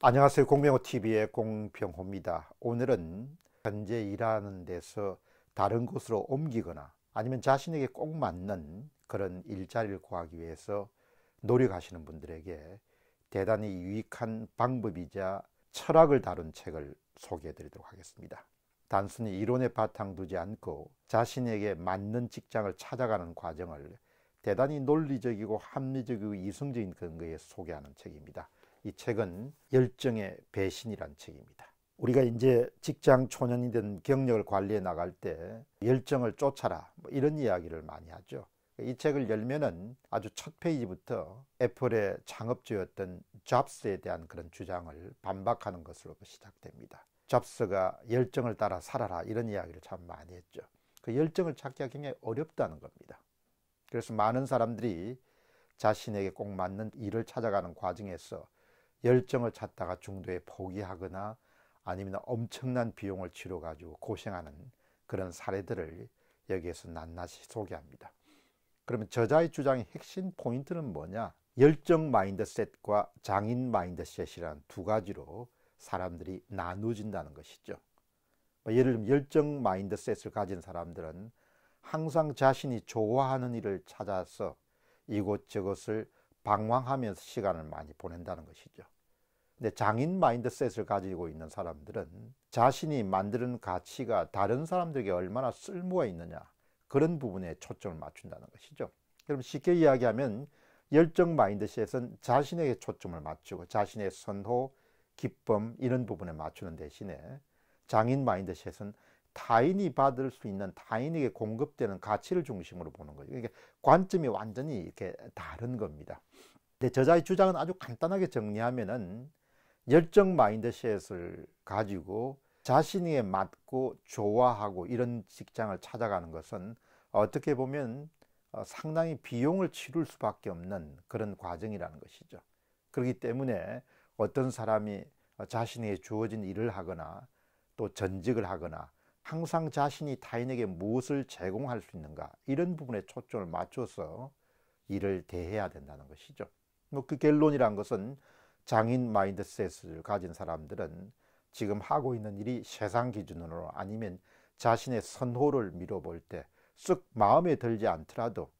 안녕하세요 공병호TV의 공병호입니다 오늘은 현재 일하는 데서 다른 곳으로 옮기거나 아니면 자신에게 꼭 맞는 그런 일자리를 구하기 위해서 노력하시는 분들에게 대단히 유익한 방법이자 철학을 다룬 책을 소개해 드리도록 하겠습니다. 단순히 이론에 바탕 두지 않고 자신에게 맞는 직장을 찾아가는 과정을 대단히 논리적이고 합리적이고 이성적인 근거에 소개하는 책입니다. 이 책은 열정의 배신이란 책입니다. 우리가 이제 직장 초년이 된 경력을 관리해 나갈 때 열정을 쫓아라 뭐 이런 이야기를 많이 하죠. 이 책을 열면은 아주 첫 페이지부터 애플의 창업주였던 잡스에 대한 그런 주장을 반박하는 것으로 시작됩니다. 잡스가 열정을 따라 살아라 이런 이야기를 참 많이 했죠. 그 열정을 찾기가 굉장히 어렵다는 겁니다. 그래서 많은 사람들이 자신에게 꼭 맞는 일을 찾아가는 과정에서 열정을 찾다가 중도에 포기하거나 아니면 엄청난 비용을 치러 가지고 고생하는 그런 사례들을 여기에서 낱낱이 소개합니다. 그러면 저자의 주장의 핵심 포인트는 뭐냐? 열정 마인드셋과 장인 마인드셋이란 두 가지로 사람들이 나누어진다는 것이죠. 뭐 예를 들면 열정 마인드셋을 가진 사람들은 항상 자신이 좋아하는 일을 찾아서 이곳저곳을 방황하면서 시간을 많이 보낸다는 것이죠. 근데 장인 마인드셋을 가지고 있는 사람들은 자신이 만드는 가치가 다른 사람들에게 얼마나 쓸모가 있느냐 그런 부분에 초점을 맞춘다는 것이죠. 그럼 쉽게 이야기하면 열정 마인드셋은 자신에게 초점을 맞추고 자신의 선호, 기쁨 이런 부분에 맞추는 대신에 장인 마인드셋은 타인이 받을 수 있는 타인에게 공급되는 가치를 중심으로 보는 거예요. 그러니까 관점이 완전히 이렇게 다른 겁니다. 근데 저자의 주장은 아주 간단하게 정리하면은 열정 마인드셋을 가지고 자신에 맞고 좋아하고 이런 직장을 찾아가는 것은 어떻게 보면 어, 상당히 비용을 치를 수밖에 없는 그런 과정이라는 것이죠. 그렇기 때문에 어떤 사람이 어, 자신에게 주어진 일을 하거나 또 전직을 하거나 항상 자신이 타인에게 무엇을 제공할 수 있는가 이런 부분에 초점을 맞춰서 일을 대해야 된다는 것이죠. 뭐 그 결론이란 것은 장인 마인드셋을 가진 사람들은 지금 하고 있는 일이 세상 기준으로 아니면 자신의 선호를 미뤄볼 때 쓱 마음에 들지 않더라도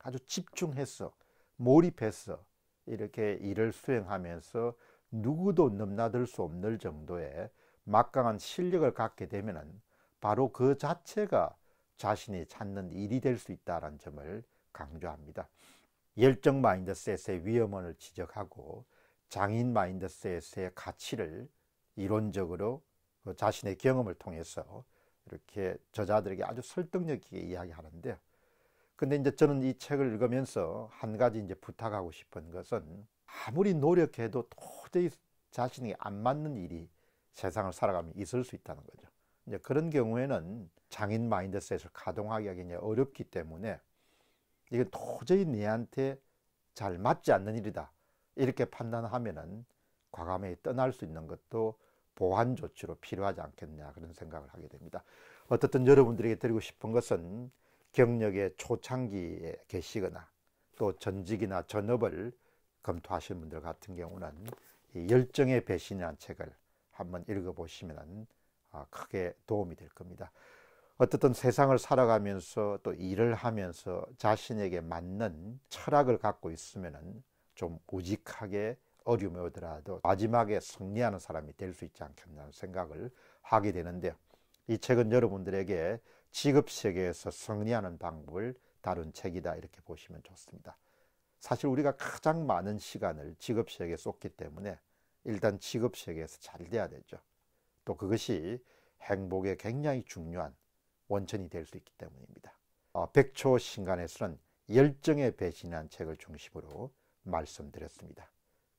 아주 집중해서 몰입해서 이렇게 일을 수행하면서 누구도 넘나들 수 없는 정도의 막강한 실력을 갖게 되면은 바로 그 자체가 자신이 찾는 일이 될 수 있다는 점을 강조합니다. 열정 마인드셋의 위험을 원 지적하고 장인 마인드셋의 가치를 이론적으로 그 자신의 경험을 통해서 이렇게 저자들에게 아주 설득력 있게 이야기하는데요. 근데 이제 저는 이 책을 읽으면서 한 가지 이제 부탁하고 싶은 것은 아무리 노력해도 도저히 자신이 안 맞는 일이 세상을 살아가면 있을 수 있다는 거죠. 이제 그런 경우에는 장인 마인드셋을 가동하기가 굉장히 어렵기 때문에 이건 도저히 내한테 잘 맞지 않는 일이다. 이렇게 판단하면은 과감하게 떠날 수 있는 것도 보완 조치로 필요하지 않겠냐 그런 생각을 하게 됩니다. 어떻든 여러분들에게 드리고 싶은 것은 경력의 초창기에 계시거나 또 전직이나 전업을 검토하시는 분들 같은 경우는 열정의 배신이라는 책을 한번 읽어보시면 아, 크게 도움이 될 겁니다. 어떻든 세상을 살아가면서 또 일을 하면서 자신에게 맞는 철학을 갖고 있으면 좀 우직하게 어려움이 오더라도 마지막에 승리하는 사람이 될 수 있지 않겠냐는 생각을 하게 되는데 이 책은 여러분들에게 직업 세계에서 승리하는 방법을 다룬 책이다 이렇게 보시면 좋습니다. 사실 우리가 가장 많은 시간을 직업 세계에 쏟기 때문에 일단 직업 세계에서 잘 돼야 되죠. 또 그것이 행복에 굉장히 중요한 원천이 될 수 있기 때문입니다. 어, 백초 신간에서는 열정의 배신이 책을 중심으로 말씀드렸습니다.